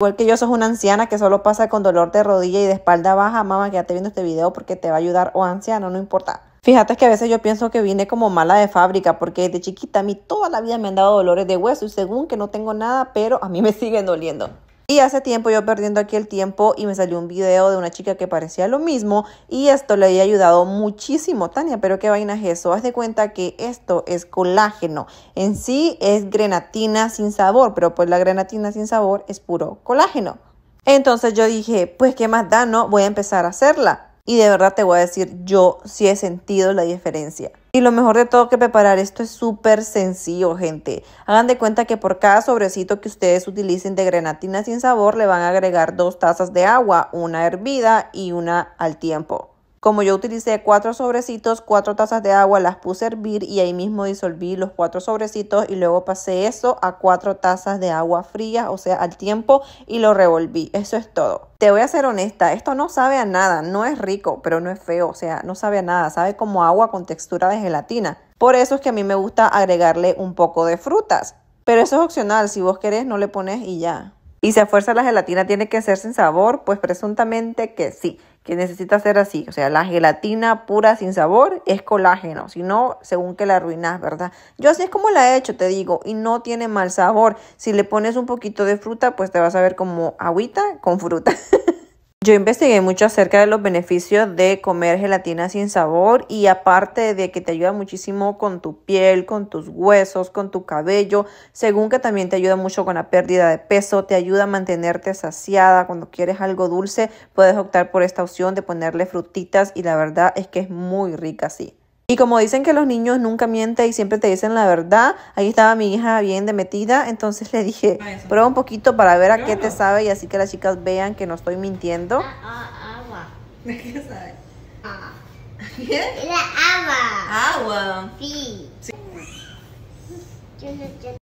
Igual que yo, sos una anciana que solo pasa con dolor de rodilla y de espalda baja, mamá, te viendo este video porque te va a ayudar, o anciano, no importa. Fíjate que a veces yo pienso que vine como mala de fábrica, porque desde chiquita a mí toda la vida me han dado dolores de hueso y según que no tengo nada, pero a mí me siguen doliendo. Y hace tiempo yo perdiendo aquí el tiempo y me salió un video de una chica que parecía lo mismo y esto le había ayudado muchísimo. Tania, pero qué vaina es eso. Haz de cuenta que esto es colágeno. En sí es grenatina sin sabor, pero pues la grenatina sin sabor es puro colágeno. Entonces yo dije, pues qué más da, ¿no? Voy a empezar a hacerla. Y de verdad te voy a decir, yo sí he sentido la diferencia. Y lo mejor de todo que preparar esto es súper sencillo, gente. Hagan de cuenta que por cada sobrecito que ustedes utilicen de grenatina sin sabor, le van a agregar dos tazas de agua, una hervida y una al tiempo. Como yo utilicé cuatro sobrecitos, cuatro tazas de agua, las puse a hervir y ahí mismo disolví los cuatro sobrecitos y luego pasé eso a cuatro tazas de agua fría, o sea, al tiempo y lo revolví. Eso es todo. Te voy a ser honesta, esto no sabe a nada, no es rico, pero no es feo, o sea, no sabe a nada, sabe como agua con textura de gelatina. Por eso es que a mí me gusta agregarle un poco de frutas. Pero eso es opcional, si vos querés no le pones y ya. Y si a fuerza la gelatina tiene que ser sin sabor, pues presuntamente que sí, que necesita ser así. O sea, la gelatina pura sin sabor es colágeno, si no, según que la arruinas, ¿verdad? Yo así es como la he hecho, te digo, y no tiene mal sabor. Si le pones un poquito de fruta, pues te vas a ver como agüita con fruta. Yo investigué mucho acerca de los beneficios de comer gelatina sin sabor y aparte de que te ayuda muchísimo con tu piel, con tus huesos, con tu cabello, según que también te ayuda mucho con la pérdida de peso, te ayuda a mantenerte saciada, cuando quieres algo dulce puedes optar por esta opción de ponerle frutitas y la verdad es que es muy rica así. Y como dicen que los niños nunca mienten y siempre te dicen la verdad, ahí estaba mi hija bien de metida, entonces le dije, ah, prueba un poquito para ver a qué te sabe y así que las chicas vean que no estoy mintiendo. Ah, ah, ¿Qué agua. Agua. sí.